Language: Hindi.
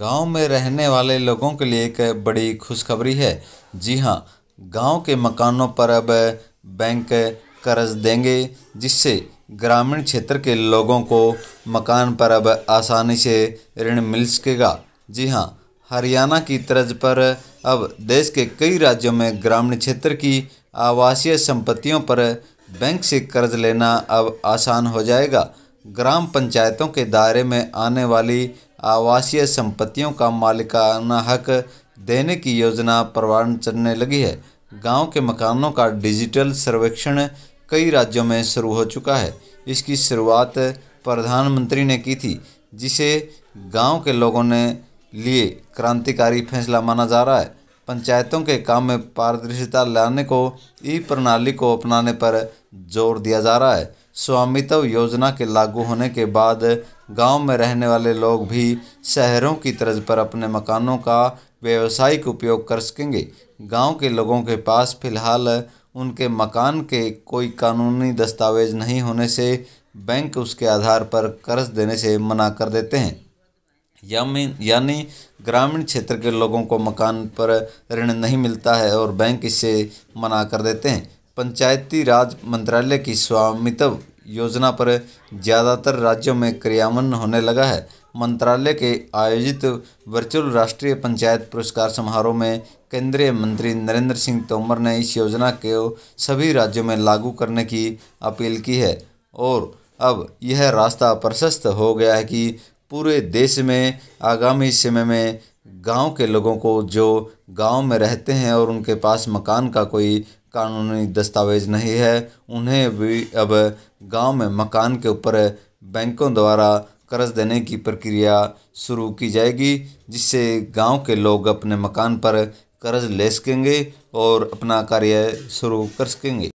गांव में रहने वाले लोगों के लिए एक बड़ी खुशखबरी है जी हां गांव के मकानों पर अब बैंक कर्ज देंगे जिससे ग्रामीण क्षेत्र के लोगों को मकान पर अब आसानी से ऋण मिल सकेगा जी हां हरियाणा की तर्ज पर अब देश के कई राज्यों में ग्रामीण क्षेत्र की आवासीय संपत्तियों पर बैंक से कर्ज लेना अब आसान हो जाएगा ग्राम पंचायतों के दायरे में आने वाली आवासीय संपत्तियों का मालिकाना हक देने की योजना प्रवान चलने लगी है गांव के मकानों का डिजिटल सर्वेक्षण कई राज्यों में शुरू हो चुका है इसकी शुरुआत प्रधानमंत्री ने की थी जिसे गांव के लोगों ने लिए क्रांतिकारी फैसला माना जा रहा है पंचायतों के काम में पारदर्शिता लाने को ई प्रणाली को अपनाने पर जोर दिया जा रहा है स्वामित्व योजना के लागू होने के बाद गांव में रहने वाले लोग भी शहरों की तर्ज पर अपने मकानों का व्यावसायिक उपयोग कर सकेंगे गांव के लोगों के पास फिलहाल उनके मकान के कोई कानूनी दस्तावेज नहीं होने से बैंक उसके आधार पर कर्ज देने से मना कर देते हैं यानी ग्रामीण क्षेत्र के लोगों को मकान पर ऋण नहीं मिलता है और बैंक इससे मना कर देते हैं पंचायती राज मंत्रालय की स्वामित्व योजना पर ज़्यादातर राज्यों में क्रियान्वयन होने लगा है मंत्रालय के आयोजित वर्चुअल राष्ट्रीय पंचायत पुरस्कार समारोह में केंद्रीय मंत्री नरेंद्र सिंह तोमर ने इस योजना को सभी राज्यों में लागू करने की अपील की है और अब यह रास्ता प्रशस्त हो गया है कि पूरे देश में आगामी समय में गांव के लोगों को जो गांव में रहते हैं और उनके पास मकान का कोई कानूनी दस्तावेज नहीं है उन्हें भी अब गांव में मकान के ऊपर बैंकों द्वारा कर्ज देने की प्रक्रिया शुरू की जाएगी जिससे गांव के लोग अपने मकान पर कर्ज ले सकेंगे और अपना कार्य शुरू कर सकेंगे